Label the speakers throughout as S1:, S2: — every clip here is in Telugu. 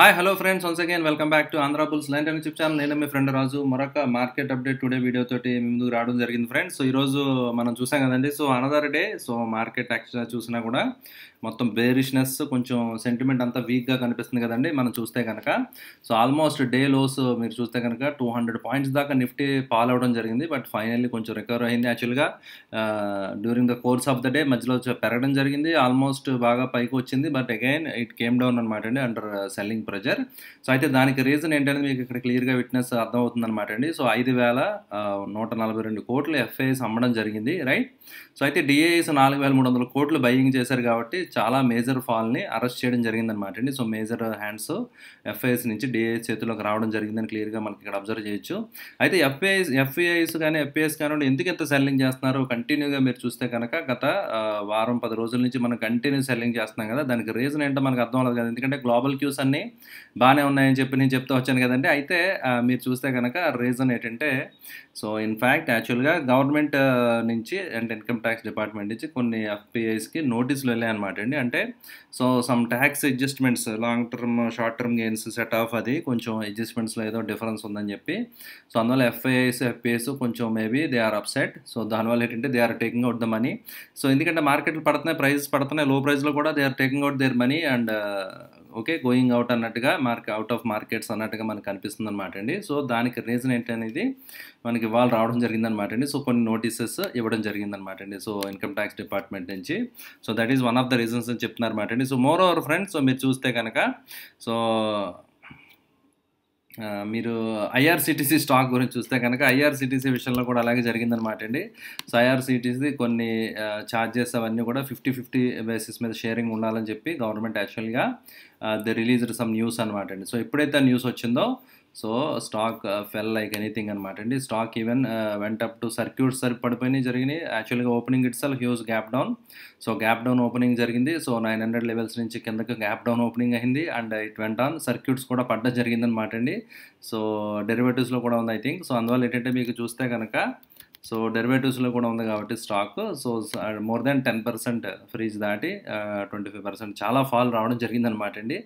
S1: hi hello friends once again welcome back to Andhra bulls line అని చెప్పాను నేను మీ ఫ్రెండ్ రాజు మరొక మార్కెట్ అప్డేట్ టుడే వీడియో తోటి ముందుకు రావడం జరిగింది ఫ్రెండ్స్ సో ఈరోజు మనం చూసాం కదండి so another day so market యాక్చువల్గా చూసినా కూడా మొత్తం బేరిష్నెస్ కొంచెం సెంటిమెంట్ అంతా వీక్గా కనిపిస్తుంది కదండి మనం చూస్తే కనుక సో ఆల్మోస్ట్ డే లోస్ మీరు చూస్తే కనుక టూ హండ్రెడ్ పాయింట్స్ దాకా నిఫ్టీ ఫాల్ అవ్వడం జరిగింది బట్ ఫైనల్లీ కొంచెం రికవర్ అయింది యాక్చువల్గా during the course of the day మధ్యలో పెరగడం జరిగింది ఆల్మోస్ట్ బాగా పైకి వచ్చింది but again it came down అనమాట అండి అండర్ సెల్లింగ్ ప్రెజర్ సో అయితే దానికి రీజన్ ఏంటంటే మీకు ఇక్కడ క్లియర్గా విట్నెస్ అర్థమవుతుంది అనమాట అండి సో ఐదు వేల నూట నలభై రెండు కోట్లు ఎఫ్ఐఎస్ అమ్మడం జరిగింది రైట్ సో అయితే డిఏఎస్ నాలుగు వేల మూడు వందల కోట్లు బయ్యింగ్ చేశారు కాబట్టి చాలా మేజర్ ఫాల్ని అరెస్ట్ చేయడం జరిగిందనమాట అండి సో మేజర్ హ్యాండ్స్ ఎఫ్ఐఎస్ నుంచి డిఏఎస్ చేతిలోకి రావడం జరిగిందని క్లియర్గా మనకి ఇక్కడ అబ్జర్వ్ చేయొచ్చు అయితే ఎఫ్ఐఎస్ ఎఫ్ఐఎస్ కానీ ఎఫ్ఐఎస్ కానీ ఎందుకు ఎంత సెల్లింగ్ చేస్తున్నారు కంటిన్యూగా మీరు చూస్తే కనుక గత వారం పది రోజుల నుంచి మనం కంటిన్యూ సెల్లింగ్ చేస్తున్నాం కదా దానికి రీజన్ ఏంటో మనకు అర్థం అవ్వదు కదా ఎందుకంటే గ్లోబల్ క్యూస్ అన్నీ బాగానే ఉన్నాయని చెప్పి నేను చెప్తూ వచ్చాను కదండి అయితే మీరు చూస్తే కనుక రీజన్ ఏంటంటే సో ఇన్ఫ్యాక్ట్ యాక్చువల్గా గవర్నమెంట్ నుంచి అండ్ ఇన్కమ్ ట్యాక్స్ డిపార్ట్మెంట్ నుంచి కొన్ని ఎఫ్పిఐస్కి నోటీసులు వెళ్ళాయి అనమాట అండి అంటే so some tax adjustments long term short term gains set off అది కొంచెం అడ్జస్ట్మెంట్స్లో ఏదో డిఫరెన్స్ ఉందని చెప్పి సో అందువల్ల ఎఫ్ఐఐస్ ఎఫ్పిఐస్ కొంచెం maybe they are upset so దానివల్ల ఏంటంటే they are taking out the money so ఎందుకంటే మార్కెట్లు పడుతున్నాయి ప్రైజెస్ పడుతున్నాయి లో ప్రైస్లో కూడా they are taking out there money and okay going out అన్నట్టుగా మార్కెట్ అవుట్ ఆఫ్ మార్కెట్స్ అన్నట్టుగా మనకు కనిపిస్తుంది అనమాట అండి సో దానికి రీజన్ ఏంటనేది మనకి వాళ్ళు రావడం జరిగిందనమాట అండి సో కొన్ని నోటీసెస్ ఇవ్వడం జరిగిందనమాట అండి సో ఇన్కమ్ ట్యాక్స్ డిపార్ట్మెంట్ నుంచి so that is one of the reasons అని చెప్తున్నారు అనమాట అండి so moreover friends so మీరు చూస్తే కనుక సో మీరు ఐఆర్సిటీసీ స్టాక్ గురించి చూస్తే కనుక ఐఆర్సిటీసీ విషయంలో కూడా అలాగే జరిగిందనమాట అండి సో ఐఆర్సిటీసీ కొన్ని ఛార్జెస్ అవన్నీ కూడా ఫిఫ్టీ ఫిఫ్టీ బేసిస్ మీద షేరింగ్ ఉండాలని చెప్పి గవర్నమెంట్ యాక్చువల్గా ది రిలీజ్డ్ సమ్ న్యూస్ అనమాట అండి సో ఎప్పుడైతే న్యూస్ వచ్చిందో so stock fell like anything అనమాట అండి stock even went up to circuit సరి పడిపోయినాయి జరిగినాయి యాక్చువల్గా opening it's huge gap down so gap down opening జరిగింది సో నైన్ హండ్రెడ్ లెవెల్స్ నుంచి కిందకు గ్యాప్ డౌన్ ఓపెనింగ్ అయింది and it went on circuits కూడా పడ్డం జరిగిందనమాట అండి సో డెరివేటివ్స్లో కూడా ఉంది ఐ థింక్ సో అందువల్ల ఏంటంటే మీకు చూస్తే కనుక సో డెరివేటివ్స్లో కూడా ఉంది కాబట్టి stock so more than ten percent freeze దాటి ట్వంటీ ఫైవ్ పర్సెంట్ చాలా ఫాల్ రావడం జరిగిందనమాట అండి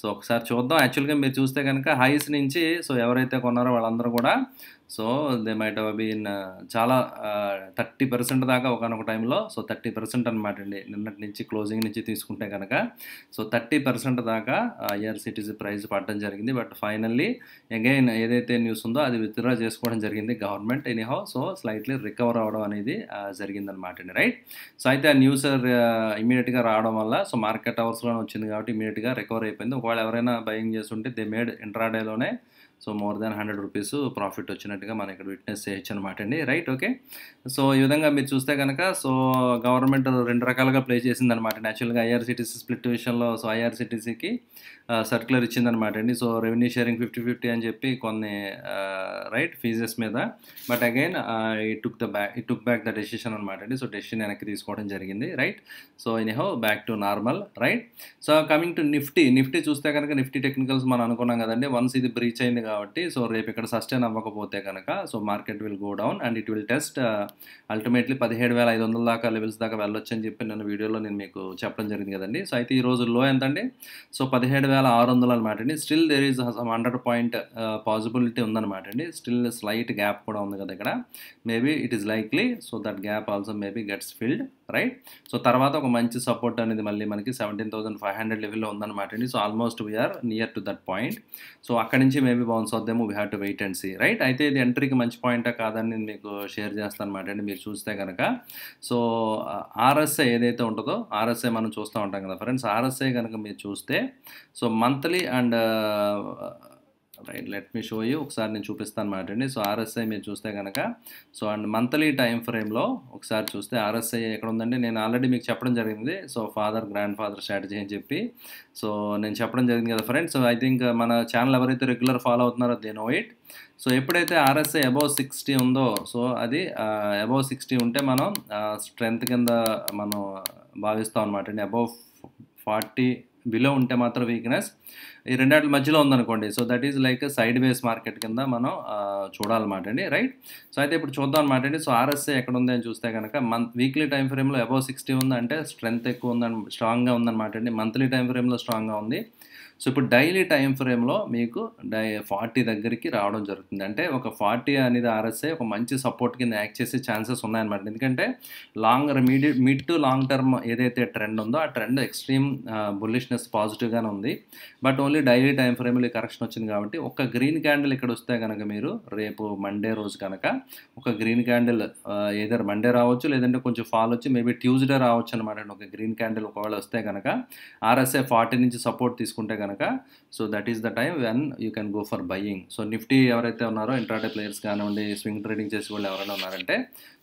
S1: సో ఒకసారి చూద్దాం యాక్చువల్గా మీరు చూస్తే కనుక హైస్ నుంచి సో ఎవరైతే కొన్నారో వాళ్ళందరూ కూడా so they might have been చాలా థర్టీ uh, పర్సెంట్ దాకా ఒకనొక టైంలో సో థర్టీ పర్సెంట్ అనమాట అండి నిన్నటి నుంచి క్లోజింగ్ నుంచి తీసుకుంటే కనుక సో థర్టీ పర్సెంట్ దాకా ఐఆర్సిటీసీ ప్రైస్ పడడం జరిగింది బట్ ఫైనల్లీ అగైన్ ఏదైతే న్యూస్ ఉందో అది విత్డ్రా చేసుకోవడం జరిగింది government anyhow so slightly recover అవడం అనేది జరిగిందనమాట అండి రైట్ సో అయితే ఆ న్యూస్ ఇమీడియట్గా uh, రావడం వల్ల సో మార్కెట్ అవర్స్లోనే వచ్చింది కాబట్టి ఇమీడియట్గా రికవర్ అయిపోయింది ఒకవేళ ఎవరైనా బయింగ్ చేస్తుంటే దే మేడ్ ఇంట్రాడేలోనే so more than hundred rupees profit వచ్చినట్టుగా మనం ఇక్కడ విట్నెస్ చేయొచ్చు అనమాట అండి రైట్ ఓకే సో ఈ విధంగా మీరు చూస్తే కనుక సో గవర్నమెంట్ రెండు రకాలుగా ప్లే చేసింది అనమాట న్యాచురల్గా ఐఆర్సిటీసీ స్ప్లిట్ విషయంలో సో ఐఆర్సిటీసీకి సర్క్యులర్ ఇచ్చిందనమాట అండి so revenue sharing fifty fifty అని చెప్పి కొన్ని రైట్ ఫీజెస్ మీద బట్ అగైన్ ఈ టుక్ ద బ్యాక్ ఈ టుక్ బ్యాక్ ద డెసిషన్ అనమాట అండి సో డెసిషన్ వెనక్కి తీసుకోవడం జరిగింది right so anyhow back to normal right so coming to nifty nifty చూస్తే కనుక నిఫ్టీ టెక్నికల్స్ మనం అనుకున్నాం కదండి వన్స్ ఇది బ్రీచ్ అయింది కాబట్టి సో రేపు ఇక్కడ సస్టైన్ అవ్వకపోతే కనుక so market will go down and it will test ultimately పదిహేడు వేల ఐదు వందల దాకా లెవెల్స్ దాకా వెళ్ళొచ్చు అని చెప్పి నేను వీడియోలో నేను మీకు చెప్పడం జరిగింది కదండి సో అయితే ఈ రోజు లో ఎంతండి సో పదిహేడు వేల ఆరు వందలు అనమాట అండి still there is hundred point possibility ఉందన్నమాట అండి స్టిల్ స్లైట్ గ్యాప్ కూడా ఉంది కదా ఇక్కడ maybe it is likely so that gap also maybe gets filled right so తర్వాత ఒక మంచి సపోర్ట్ అనేది మళ్ళీ మనకి సెవెంటీన్ థౌసండ్ ఫైవ్ హండ్రెడ్ లెవెల్లో ఉందన్నమాట అండి so almost we're near to that point so అక్కడి నుంచి మేబీ బౌన్స్ వద్దేమో we have to wait and see right అయితే ఇది ఎంట్రీకి మంచి పాయింటా కాదని నేను మీకు షేర్ చేస్తాను అనమాట అండి మీరు చూస్తే కనుక సో ఆర్ఎస్ఏ ఏదైతే ఉంటుందో ఆర్ఎస్ఏ మనం చూస్తూ ఉంటాం కదా ఫ్రెండ్స్ ఆర్ఎస్ఏ కనుక మీరు చూస్తే so monthly and right let me show you ఒకసారి నేను చూపిస్తాను అనమాట అండి సో ఆర్ఎస్ఐ మీరు చూస్తే కనుక సో అండ్ మంత్లీ టైం ఫ్రేమ్లో ఒకసారి చూస్తే ఆర్ఎస్ఐ ఎక్కడ ఉందండి నేను ఆల్రెడీ మీకు చెప్పడం జరిగింది so father grand father strategy అని చెప్పి సో నేను చెప్పడం జరిగింది కదా ఫ్రెండ్స్ సో ఐ థింక్ మన ఛానల్ ఎవరైతే రెగ్యులర్ ఫాలో అవుతున్నారో దే నో ఇట్ సో ఎప్పుడైతే ఆర్ఎస్ఐ అబౌవ్ సిక్స్టీ ఉందో సో అది అబౌవ్ సిక్స్టీ ఉంటే మనం స్ట్రెంగ్త్ కింద మనం భావిస్తాం అనమాట అండి అబౌవ్ ఫార్టీ బిలో ఉంటే మాత్రం వీక్నెస్ ఈ రెండాటి మధ్యలో ఉందనుకోండి so that is like sideways market కింద మనం చూడాలన్నమాట అండి రైట్ సో అయితే ఇప్పుడు చూద్దాం అనమాట అండి సో ఆర్ఎస్ఏ ఎక్కడ ఉంది అని చూస్తే కనుక మంత్ వీక్లీ టైం ఫ్రేమ్లో అబౌవ్ సిక్స్టీ ఉందంటే స్ట్రెంత్ ఎక్కువ ఉందని స్ట్రాంగ్గా ఉందన్నమాట అండి మంత్లీ టైం ఫ్రేమ్లో స్ట్రాంగ్గా ఉంది సో ఇప్పుడు డైలీ టైం ఫ్రేమ్లో మీకు డై ఫార్టీ దగ్గరికి రావడం జరుగుతుంది అంటే ఒక ఫార్టీ అనేది ఆర్ఎస్ఐ ఒక మంచి సపోర్ట్ కింద యాక్ట్ చేసే ఛాన్సెస్ ఉన్నాయన్నమాట ఎందుకంటే లాంగ్ మీడి మిడ్ టు లాంగ్ టర్మ్ ఏదైతే ట్రెండ్ ఉందో ఆ ట్రెండ్ ఎక్స్ట్రీమ్ బుల్లిష్నెస్ పాజిటివ్గానే ఉంది బట్ ఓన్లీ డైలీ టైం ఫ్రేమ్లో కరెక్షన్ వచ్చింది కాబట్టి ఒక గ్రీన్ క్యాండిల్ ఇక్కడ వస్తే కనుక మీరు రేపు మండే రోజు కనుక ఒక గ్రీన్ క్యాండిల్ ఏదైనా మండే రావచ్చు లేదంటే కొంచెం ఫాల్ వచ్చి మేబీ ట్యూస్డే రావచ్చు అనమాట ఒక గ్రీన్ క్యాండిల్ ఒకవేళ వస్తే కనుక ఆర్ఎస్ఐ ఫార్టీ నుంచి సపోర్ట్ తీసుకుంటే కనుక కనుక so that is the time when you can go for buying so Nifty ఎవరైతే ఉన్నారో ఇంట్రాడే ప్లేయర్స్ కానివ్వండి స్వింగ్ ట్రేడింగ్ చేసే వాళ్ళు ఎవరైనా ఉన్నారంటే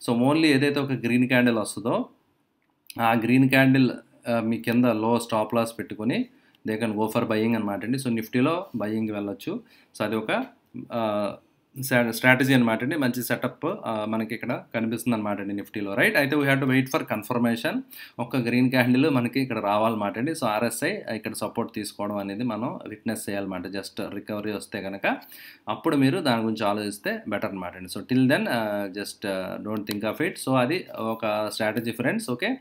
S1: సో ఓన్లీ ఏదైతే ఒక గ్రీన్ క్యాండిల్ వస్తుందో ఆ గ్రీన్ క్యాండిల్ మీ కింద లో స్టాప్ లాస్ పెట్టుకొని they can go for buying అనమాట అండి సో నిఫ్టీలో బయ్యింగ్ వెళ్ళొచ్చు సో అది ఒక స్ట్రాటజీ అనమాట అండి మంచి సెటప్ మనకి ఇక్కడ కనిపిస్తుంది అనమాట అండి నిఫ్టీలో రైట్ అయితే we have to wait for confirmation ఒక గ్రీన్ క్యాండిల్ మనకి ఇక్కడ రావాలన్నమాట అండి సో ఆర్ఎస్ఐ ఇక్కడ సపోర్ట్ తీసుకోవడం అనేది మనం విట్నెస్ చేయాలన్నమాట జస్ట్ రికవరీ వస్తే కనుక అప్పుడు మీరు దాని గురించి ఆలోచిస్తే బెటర్ అనమాట అండి so till then just don't think of it so అది ఒక strategy friends okay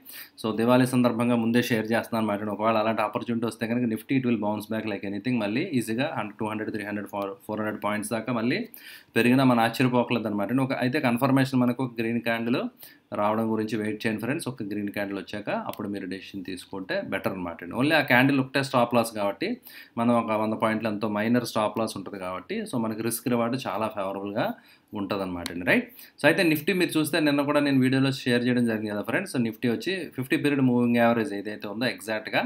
S1: so Diwali సందర్భంగా ముందే షేర్ చేస్తున్నాను అనమాట అండి ఒకవేళ అలాంటి ఆపర్చునిటీ వస్తే కనుక Nifty it will bounce back like anything మళ్ళీ ఈజీగా hundred two hundred three hundred four four hundred points దాకా మళ్ళీ పెరిగినా మన ఆశ్చర్యపోకలేదు అనమాట ఒక అయితే కన్ఫర్మేషన్ మనకు గ్రీన్ క్యాండిల్ రావడం గురించి వెయిట్ చేయండి ఫ్రెండ్స్ ఒక గ్రీన్ క్యాండిల్ వచ్చాక అప్పుడు మీరు డెసిషన్ తీసుకుంటే బెటర్ అనమాట ఓన్లీ ఆ క్యాండిల్ ఒకటే స్టాప్ లాస్ కాబట్టి మనం ఒక వంద పాయింట్లు ఎంతో మైనర్ స్టాప్ లాస్ ఉంటుంది కాబట్టి సో మనకి రిస్క్ రివార్డు చాలా ఫేవరబుల్గా ఉంటుందన్నమాట అండి రైట్ సో అయితే నిఫ్టీ మీరు చూస్తే నిన్న కూడా నేను వీడియోలో షేర్ చేయడం జరిగింది కదా ఫ్రెండ్స్ సో నిఫ్టీ వచ్చి ఫిఫ్టీ పీరియడ్ మూవింగ్ యావరేజ్ ఏదైతే ఉందో ఎగ్జాక్ట్గా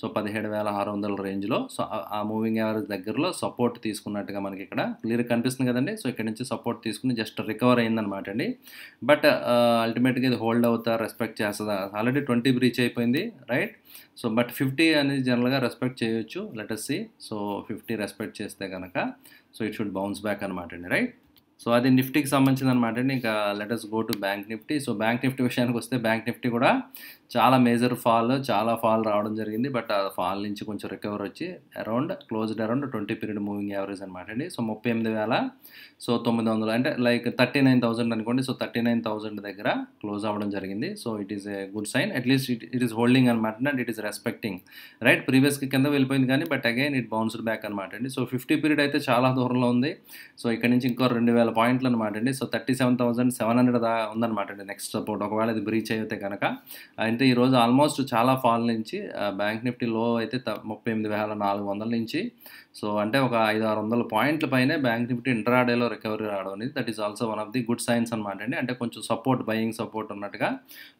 S1: సో పదిహేడు వేల ఆరు వందల రేంజ్లో సో ఆ మూవింగ్ యావరేజ్ దగ్గరలో సపోర్ట్ తీసుకున్నట్టుగా మనకి ఇక్కడ క్లియర్ కనిపిస్తుంది కదండి సో ఇక్కడ నుంచి సపోర్ట్ తీసుకుని జస్ట్ రికవర్ అయిందనమాట అండి బట్ అల్టిమేట్గా ఇది హోల్డ్ అవుతా రెస్పెక్ట్ చేస్తుందా ఆల్రెడీ ట్వంటీ బ్రీచ్ అయిపోయింది రైట్ సో బట్ ఫిఫ్టీ అనేది జనరల్గా రెస్పెక్ట్ చేయొచ్చు లెటర్సీ సో ఫిఫ్టీ రెస్పెక్ట్ చేస్తే కనుక so it should bounce back అనమాట అండి రైట్ సో అది నిఫ్టీకి సంబంధించింది అనమాట ఇంకా let's go to bank Nifty so bank Nifty విషయానికి వస్తే బ్యాంక్ నిఫ్టీ కూడా చాలా మేజర్ ఫాల్ చాలా ఫాల్ రావడం జరిగింది బట్ ఆ ఫాల్ నుంచి కొంచెం రికవర్ వచ్చి around closed around twenty period moving average అనమాట అండి సో ముప్పై ఎనిమిది వేల సో తొమ్మిది వందలు అంటే లైక్ థర్టీ నైన్ థౌసండ్ అనుకోండి సో థర్టీ నైన్ థౌసండ్ దగ్గర క్లోజ్ అవ్వడం జరిగింది so it is a good sign at least it it is holding అనమాట and it is respecting right ప్రీవియస్కి కింద వెళ్ళిపోయింది కానీ but again it bounced back అనమాట అండి సో ఫిఫ్టీ పీరియడ్ అయితే చాలా దూరంలో ఉంది సో ఇక్కడ నుంచి ఇంకో రెండు వేల పాయింట్లు అనమాట అండి so thirty seven thousand seven hundred ఉందనమాట అండి నెక్స్ట్ సపోర్ట్ ఒకవేళ ఇది బ్రీచ్ అయితే కనుక అంటే అయితే ఈరోజు ఆల్మోస్ట్ చాలా ఫాల్ నుంచి బ్యాంక్ నిఫ్టీ లో అయితే ముప్పై ఎనిమిది వేల నాలుగు వందల నుంచి సో అంటే ఒక ఐదు ఆరు వందల పాయింట్ల పైనే బ్యాంక్ నిఫ్టీ ఇంట్రాడేలో రికవరీ రావడం అనేది that is also one of the good signs అనమాట అండి అంటే కొంచెం సపోర్ట్ బయింగ్ సపోర్ట్ ఉన్నట్టుగా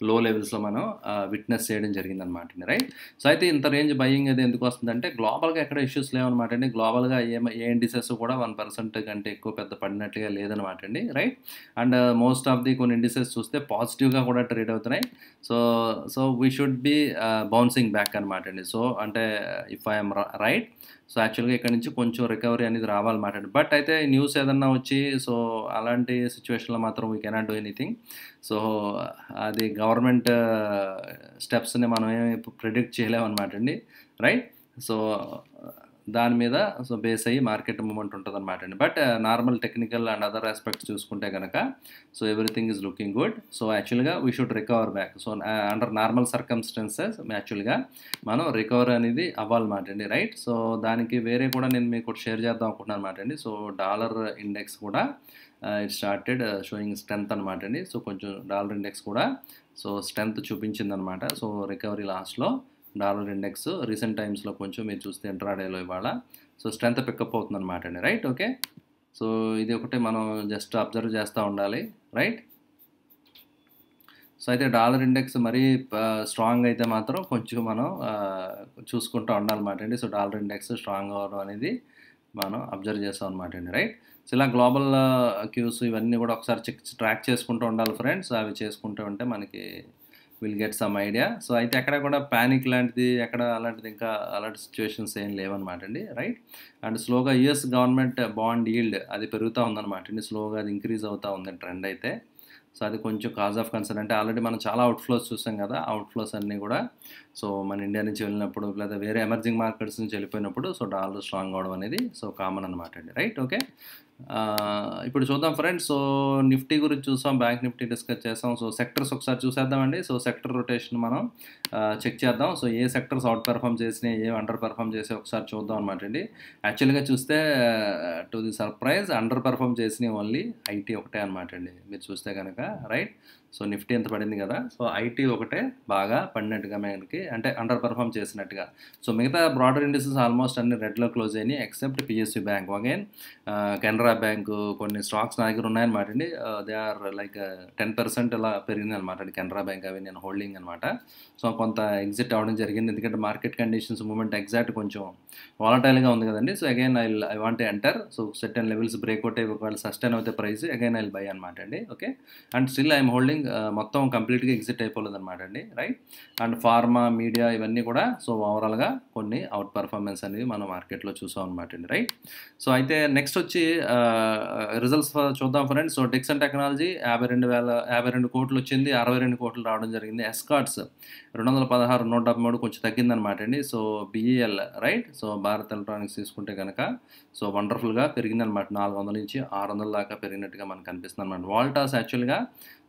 S1: లో లెవెల్స్లో మనం విట్నెస్ చేయడం జరిగింది అనమాట అండి రైట్ సో అయితే ఇంత రేంజ్ బయింగ్ అది ఎందుకు వస్తుందంటే గ్లోబల్గా ఎక్కడ ఇష్యూస్ లేవన్నమాట అండి గ్లోబల్గా ఏ ఏ ఇండిసెస్ కూడా వన్ పర్సెంట్ కంటే ఎక్కువ పెద్ద పడినట్లుగా లేదనమాట అండి right and most of the కొన్ని ఇండిసెస్ చూస్తే పాజిటివ్గా కూడా ట్రేడ్ అవుతున్నాయి so so we should be bouncing back అనమాట అండి సో అంటే ఇఫ్ ఐఎమ్ రైట్ సో యాక్చువల్గా ఇక్కడ నుంచి కొంచెం రికవరీ అనేది రావాలన్నమాట అండి బట్ అయితే న్యూస్ ఏదన్నా వచ్చి సో అలాంటి సిచ్యువేషన్లో మాత్రం we cannot do anything so అది గవర్నమెంట్ స్టెప్స్ని మనం ఏమి ప్రిడిక్ట్ చేయలేము అనమాట అండి రైట్ సో దాని మీద సో బేస్ అయ్యి మార్కెట్ మూమెంట్ ఉంటుంది అనమాట అండి but normal technical and other aspects చూసుకుంటే కనుక so everything is looking good so యాక్చువల్గా we should recover back so under normal circumstances యాక్చువల్గా మనం రికవర్ అనేది అవ్వాలన్నమాట అండి రైట్ సో దానికి వేరే కూడా నేను మీకు షేర్ చేద్దాం అనుకుంటున్నాను అనమాట అండి సో డాలర్ ఇండెక్స్ కూడా ఇట్ స్టార్టెడ్ షోయింగ్ స్ట్రెంత్ అనమాట అండి సో కొంచెం డాలర్ ఇండెక్స్ కూడా సో స్ట్రెంత్ చూపించింది అనమాట సో రికవరీ లాస్ట్లో డాలర్ ఇండెక్స్ రీసెంట్ టైమ్స్లో కొంచెం మీరు చూస్తే ఇంట్రాడేలో ఇవాళ సో స్ట్రెంత్ పికప్ అవుతుంది అనమాట అండి రైట్ ఓకే సో ఇది ఒకటి మనం జస్ట్ అబ్జర్వ్ చేస్తూ ఉండాలి రైట్ సో అయితే డాలర్ ఇండెక్స్ మరీ స్ట్రాంగ్ అయితే మాత్రం కొంచెం మనం చూసుకుంటూ ఉండాలన్నమాట అండి సో డాలర్ ఇండెక్స్ స్ట్రాంగ్ అవ్వడం అనేది మనం అబ్జర్వ్ చేస్తాం అనమాట అండి రైట్ సో ఇలా గ్లోబల్ క్యూస్ ఇవన్నీ కూడా ఒకసారి చెక్ ట్రాక్ చేసుకుంటూ ఉండాలి ఫ్రెండ్స్ అవి చేసుకుంటూ ఉంటే మనకి will get some idea so అయితే ఎక్కడ కూడా ప్యానిక్ లాంటిది ఎక్కడ అలాంటిది ఇంకా అలాంటి సిచ్యువేషన్స్ ఏం లేవన్నమాట అండి రైట్ అండ్ స్లోగా యుఎస్ గవర్నమెంట్ బాండ్ ఈల్డ్ అది పెరుగుతూ ఉందన్నమాట అండి స్లోగా అది ఇంక్రీజ్ అవుతూ ఉంది ట్రెండ్ అయితే సో అది కొంచెం కాజ్ ఆఫ్ కన్సర్న్ అంటే ఆల్రెడీ మనం చాలా అవుట్ఫ్లోస్ చూసాం కదా అవుట్ఫ్లోస్ అన్నీ కూడా సో మన ఇండియా నుంచి వెళ్ళినప్పుడు లేదా వేరే ఎమర్జింగ్ మార్కెట్స్ నుంచి వెళ్ళిపోయినప్పుడు సో డాలర్ స్ట్రాంగ్ అవడం అనేది సో కామన్ అనమాట అండి రైట్ ఓకే ఇప్పుడు చూద్దాం ఫ్రెండ్స్ సో నిఫ్టీ గురించి చూసాం బ్యాంక్ నిఫ్టీ డిస్కస్ చేస్తాం సో సెక్టర్స్ ఒకసారి చూసేద్దామండి సో సెక్టర్ రొటేషన్ మనం చెక్ చేద్దాం సో ఏ సెక్టర్స్ అవుట్ పెర్ఫామ్ చేసినాయి ఏ అండర్ పెర్ఫామ్ చేసి ఒకసారి చూద్దాం అనమాట అండి యాక్చువల్గా చూస్తే to the surprise underperform చేసినవి ఓన్లీ ఐటీ ఒకటే అనమాట అండి మీరు చూస్తే కనుక రైట్ సో నిఫ్టీ ఎంత పడింది కదా సో ఐటీ ఒకటే బాగా పడినట్టుగా మనకి అంటే అండర్ పర్ఫామ్ చేసినట్టుగా సో మిగతా బ్రాడర్ ఇండస్ట్రీస్ ఆల్మోస్ట్ అన్ని రెడ్లో క్లోజ్ అయినాయి except PSC bank again Canara bank కొన్ని స్టాక్స్ నా దగ్గర ఉన్నాయన్నమాట అండి they are like ten percent ఇలా పెరిగింది అనమాట కెనరా బ్యాంక్ అవి నేను హోల్డింగ్ అనమాట సో కొంత ఎగ్జిట్ అవ్వడం జరిగింది ఎందుకంటే మార్కెట్ కండిషన్స్ మూమెంట్ ఎగ్జాక్ట్ కొంచెం వాలటైల్గా ఉంది కదండి so again I I want enter so set and levels breakout ఒకవేళ సస్టైన్ అవుతే ప్రైస్ అగైన్ ఐ బై అనమాట అండి okay and still I'm holding మొత్తం కంప్లీట్గా ఎగ్జిట్ అయిపోలేదు అనమాట అండి రైట్ అండ్ ఫార్మా మీడియా ఇవన్నీ కూడా సో ఓవరాల్గా కొన్ని అవుట్ పర్ఫార్మెన్స్ అనేవి మనం మార్కెట్లో చూసాం అనమాట అండి రైట్ సో అయితే నెక్స్ట్ వచ్చి రిజల్ట్స్ చూద్దాం friends so Dixon and technology యాభై రెండు వేల యాభై రెండు కోట్లు వచ్చింది అరవై రెండు కోట్లు రావడం జరిగింది ఎస్కాట్స్ రెండు వందల పదహారు నూట డెబ్బై మూడు కొంచెం తగ్గిందనమాట అండి so BEL e right so Bharat electronics తీసుకుంటే కనుక సో వండర్ఫుల్గా పెరిగిందనమాట నాలుగు వందల నుంచి ఆరు వందల దాకా పెరిగినట్టుగా మనకు కనిపిస్తుంది అనమాట వాల్టాస్ యాక్చువల్గా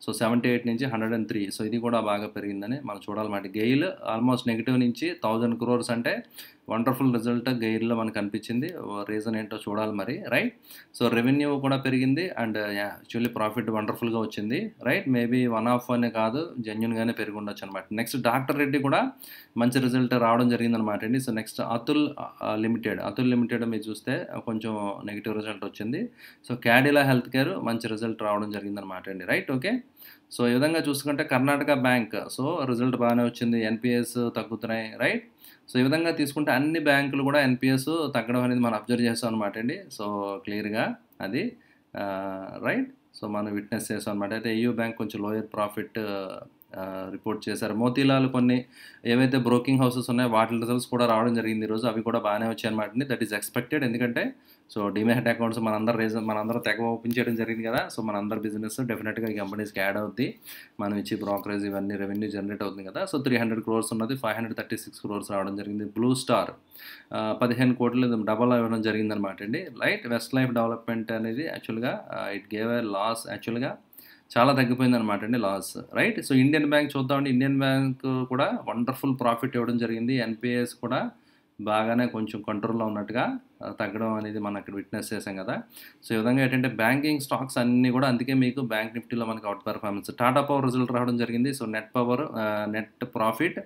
S1: సో సెవెంటీ ఎయిట్ నుంచి హండ్రెడ్ అండ్ త్రీ సో ఇది కూడా బాగా పెరిగిందని మనం చూడాలన్నమాట గెయిల్ ఆల్మోస్ట్ నెగిటివ్ నుంచి థౌజండ్ క్రోర్స్ అంటే వండర్ఫుల్ రిజల్ట్ గైర్లో మనకు అనిపించింది రీజన్ ఏంటో చూడాలి మరి రైట్ సో రెవెన్యూ కూడా పెరిగింది అండ్ యాక్చువల్లీ ప్రాఫిట్ వండర్ఫుల్గా వచ్చింది రైట్ మేబీ వన్ ఆఫ్ అనే కాదు జెన్యున్గానే పెరిగి ఉండొచ్చు అనమాట నెక్స్ట్ డాక్టర్ రెడ్డి కూడా మంచి రిజల్ట్ రావడం జరిగిందనమాట అండి so next Atul limited Atul limited మీరు చూస్తే కొంచెం నెగిటివ్ రిజల్ట్ వచ్చింది సో క్యాడిలా హెల్త్ కేర్ మంచి రిజల్ట్ రావడం జరిగిందనమాట అండి రైట్ ఓకే సో ఈ విధంగా చూసుకుంటే కర్ణాటక బ్యాంక్ సో రిజల్ట్ బాగానే వచ్చింది ఎన్పిఎస్ తగ్గుతున్నాయి రైట్ సో ఈ విధంగా తీసుకుంటే అన్ని బ్యాంకులు కూడా ఎన్పిఎస్ తగ్గడం అనేది మనం అబ్జర్వ్ చేస్తాం అనమాట అండి సో క్లియర్గా అది రైట్ సో మనం విట్నెస్ చేస్తాం అనమాట అయితే ఏయూ బ్యాంక్ కొంచెం లోయర్ ప్రాఫిట్ రిపోర్ట్ చేశారు మోతీలాల్ కొన్ని ఏవైతే బ్రోకింగ్ హౌసెస్ ఉన్నాయో వాటి రిజల్ట్స్ కూడా రావడం జరిగింది ఈరోజు అవి కూడా బాగానే వచ్చాయి అనమాట దట్ ఈస్ ఎక్స్పెక్టెడ్ ఎందుకంటే సో డిమేట్ అకౌంట్స్ మనందరూ రీజన్ మనందరూ తెగ ఓపెన్ చేయడం జరిగింది కదా సో అందరి బిజినెస్ డెఫినెట్గా ఈ కంపెనీస్కి యాడ్ అవుద్ది మనం ఇచ్చి బ్రోకరేజ్ ఇవన్నీ రెవెన్యూ జనరేట్ అవుతుంది కదా సో త్రీ హండ్రెడ్ క్రోర్స్ ఉన్నది five hundred thirty six crores రావడం జరిగింది బ్లూ స్టార్ పదిహేను కోట్లు డబల్ అవ్వడం జరిగిందనమాట అండి లైట్ వెస్ట్ లైఫ్ డెవలప్మెంట్ అనేది యాక్చువల్గా ఇట్ గేవ్ ఎ లాస్ యాక్చువల్గా చాలా తగ్గిపోయింది అనమాట అండి loss right so Indian bank చూద్దామండి ఇండియన్ బ్యాంక్ కూడా వండర్ఫుల్ ప్రాఫిట్ ఇవ్వడం జరిగింది ఎన్పిఎస్ కూడా బాగానే కొంచెం కంట్రోల్లో ఉన్నట్టుగా తగ్గడం అనేది మనం అక్కడ విట్నెస్ చేసాం కదా సో ఈ విధంగా ఏంటంటే బ్యాంకింగ్ స్టాక్స్ అన్నీ కూడా అందుకే మీకు బ్యాంక్ నిఫ్టీలో మనకి outperformance Tata power result రావడం జరిగింది so net power net profit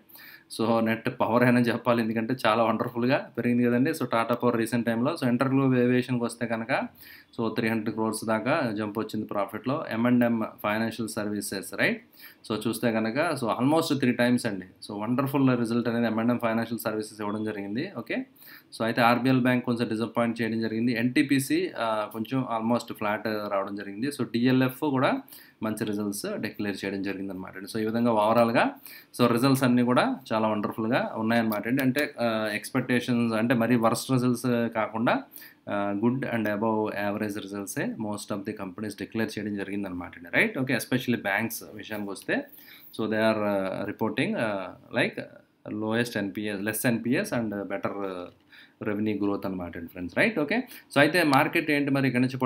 S1: so net power అయినా చెప్పాలి ఎందుకంటే చాలా వండర్ఫుల్గా పెరిగింది కదండి సో టాటా పవర్ రీసెంట్ టైంలో సో ఇంటర్గ్లోబ్ ఏవియేషన్కి వస్తే కనుక సో త్రీ హండ్రెడ్ క్రోర్స్ దాకా జంప్ వచ్చింది ప్రాఫిట్లో M and M financial services right so చూస్తే కనుక సో ఆల్మోస్ట్ త్రీ టైమ్స్ అండి సో వండర్ఫుల్ రిజల్ట్ అనేది M and M financial services ఇవ్వడం జరిగింది ఓకే సో అయితే ఆర్బీఎల్ బ్యాంక్ కొంచెం డిసప్పాయింట్ చేయడం జరిగింది ఎన్టీపీసీ కొంచెం ఆల్మోస్ట్ ఫ్లాట్ రావడం జరిగింది సో డిఎల్ఎఫ్ కూడా మంచి రిజల్ట్స్ డిక్లేర్ చేయడం జరిగింది అనమాట సో ఈ విధంగా ఓవరాల్గా సో రిజల్ట్స్ అన్నీ కూడా చాలా వండర్ఫుల్గా ఉన్నాయన్నమాట అండి అంటే ఎక్స్పెక్టేషన్స్ అంటే మరీ వర్స్ట్ రిజల్ట్స్ కాకుండా గుడ్ అండ్ అబౌవ్ యావరేజ్ రిజల్ట్సే most of the companies declare చేయడం జరిగింది అనమాట అండి రైట్ ఓకే ఎస్పెషల్లీ బ్యాంక్స్ విషయానికి వస్తే so they are reporting like lowest NPS less NPS and better revenue growth అనమాట అండి ఫ్రెండ్స్ రైట్ ఓకే సో అయితే మార్కెట్ ఏంటి మరి ఇక్కడ నుంచి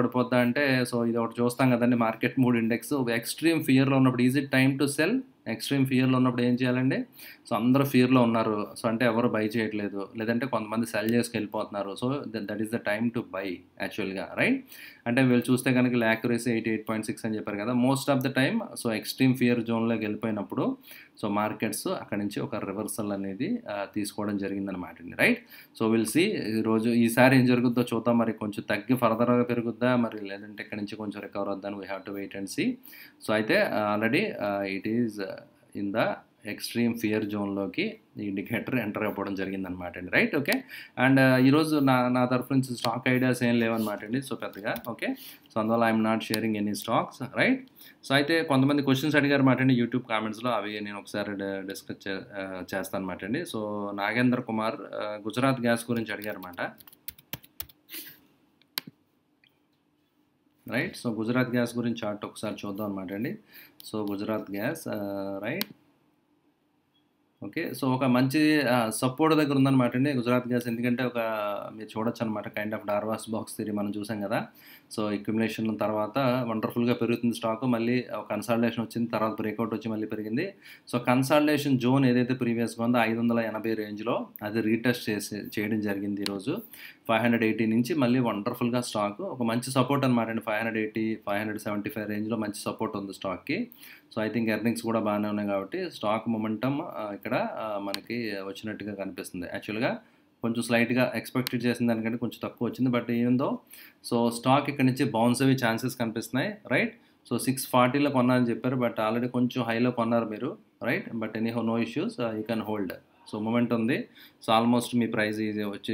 S1: అంటే సో ఇది ఒకటి చూస్తాం కదండి మార్కెట్ మూడు ఇండెక్స్ ఎక్స్ట్రీమ్ ఫియర్లో ఉన్నప్పుడు easy time to sell extreme ఫియర్లో ఉన్నప్పుడు ఏం చేయాలండి సో అందరూ ఫియర్లో ఉన్నారు సో అంటే ఎవరు బై చేయట్లేదు లేదంటే కొంతమంది సెల్ చేసుకు వెళ్ళిపోతున్నారు so that is the time to buy యాక్చువల్గా రైట్ అంటే వీళ్ళు చూస్తే కనుక accuracy eighty eight point six అని చెప్పారు కదా most of the time so extreme fear జోన్లోకి వెళ్ళిపోయినప్పుడు సో మార్కెట్స్ అక్కడ నుంచి ఒక రివర్సల్ అనేది తీసుకోవడం జరిగిందనమాట అండి రైట్ సో విల్ సీ ఈరోజు ఈసారి ఏం జరుగుద్దో చూద్దాం మరి కొంచెం తగ్గి ఫర్దర్గా పెరుగుద్దా మరి లేదంటే ఇక్కడ నుంచి కొంచెం రికవర్ అవుద్దాం we have to wait and see so అయితే already it is in the extreme fear జోన్లోకి ఈ ఇండికేటర్ ఎంటర్ అయిపోవడం జరిగిందనమాట అండి రైట్ ఓకే అండ్ ఈరోజు నా నా తరఫు నుంచి స్టాక్ ఐడియాస్ ఏం లేవన్నమాట అండి సో పెద్దగా ఓకే సో అందువల్ల I'm not sharing any stocks right so అయితే కొంతమంది క్వశ్చన్స్ అడిగారు అనమాట అండి యూట్యూబ్ కామెంట్స్లో అవి నేను ఒకసారి డిస్కస్ చే చేస్తాను అనమాట అండి సో నాగేంద్ర కుమార్ గుజరాత్ గ్యాస్ గురించి అడిగారు అనమాట రైట్ సో గుజరాత్ గ్యాస్ గురించి చార్ట్ ఒకసారి చూద్దాం అనమాట అండి so Gujarat gas right okay so ఒక మంచి సపోర్ట్ దగ్గర ఉందన్నమాట అండి గుజరాత్ గ్యాస్ ఎందుకంటే ఒక మీరు చూడొచ్చు అనమాట కైండ్ ఆఫ్ డార్వాస్ బాక్స్ తిరిగి మనం చూసాం కదా సో ఎక్యుమిలేషన్ తర్వాత వండర్ఫుల్గా పెరుగుతుంది స్టాక్ మళ్ళీ ఒక కన్సల్టేషన్ వచ్చింది తర్వాత బ్రేక్అవుట్ వచ్చి మళ్ళీ పెరిగింది సో కన్సల్టేషన్ జోన్ ఏదైతే ప్రీవియస్గా ఉందో ఐదు వందల ఎనభై రేంజ్లో అది రీటెస్ట్ చేసి చేయడం జరిగింది ఈరోజు ఫైవ్ హండ్రెడ్ ఎయిటీ నుంచి మళ్ళీ వండర్ఫుల్గా స్టాక్ ఒక మంచి సపోర్ట్ అనమాట అండి five hundred eighty five hundred seventy five రేంజ్లో మంచి సపోర్ట్ ఉంది స్టాక్కి సో ఐ థింక్ ఎర్నింగ్స్ కూడా బాగానే ఉన్నాయి కాబట్టి స్టాక్ మొమెంటమ్ ఇక్కడ మనకి వచ్చినట్టుగా కనిపిస్తుంది యాక్చువల్గా కొంచెం స్లైట్గా ఎక్స్పెక్టెడ్ చేసిన దానికంటే కొంచెం తక్కువ వచ్చింది బట్ ఏందో సో స్టాక్ ఇక్కడ నుంచి బౌన్స్ అవి ఛాన్సెస్ కనిపిస్తున్నాయి రైట్ సో సిక్స్ ఫార్టీలో కొన్నారని చెప్పారు బట్ ఆల్రెడీ కొంచెం హైలో కొన్నారు మీరు right but anyhow no issues you can hold so movement ఉంది సో ఆల్మోస్ట్ మీ ప్రైజ్ ఈజీ వచ్చే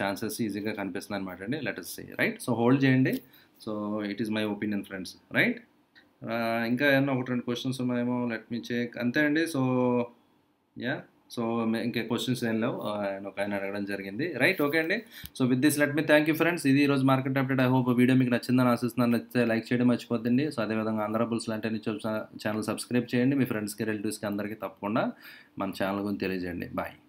S1: ఛాన్సెస్ ఈజీగా కనిపిస్తుంది అనమాట అండి let's say right so hold చేయండి so it is my opinion friends right ఇంకా ఏమన్నా ఒకటి రెండు క్వశ్చన్స్ ఉన్నాయేమో లెట్ మీ చెక్ అంతే అండి సో యా సో ఇంకా క్వశ్చన్స్ ఏం లేవు ఆయన ఒక ఆయన అడగడం జరిగింది రైట్ ఓకే అండి so with this let me thank you friends ఇది రోజు market update I hope video మీకు నచ్చిందని ఆశిస్తున్నాను నచ్చితే లైక్ చేయడం మర్చిపోద్దండి సో అదేవిధంగా ఆంధ్రబుల్స్ లాంటి ఛానల్ సబ్స్క్రైబ్ చేయండి మీ ఫ్రెండ్స్కి రిలేటివ్స్కి అందరికీ తప్పకుండా మన ఛానల్ గురించి తెలియజేయండి బాయ్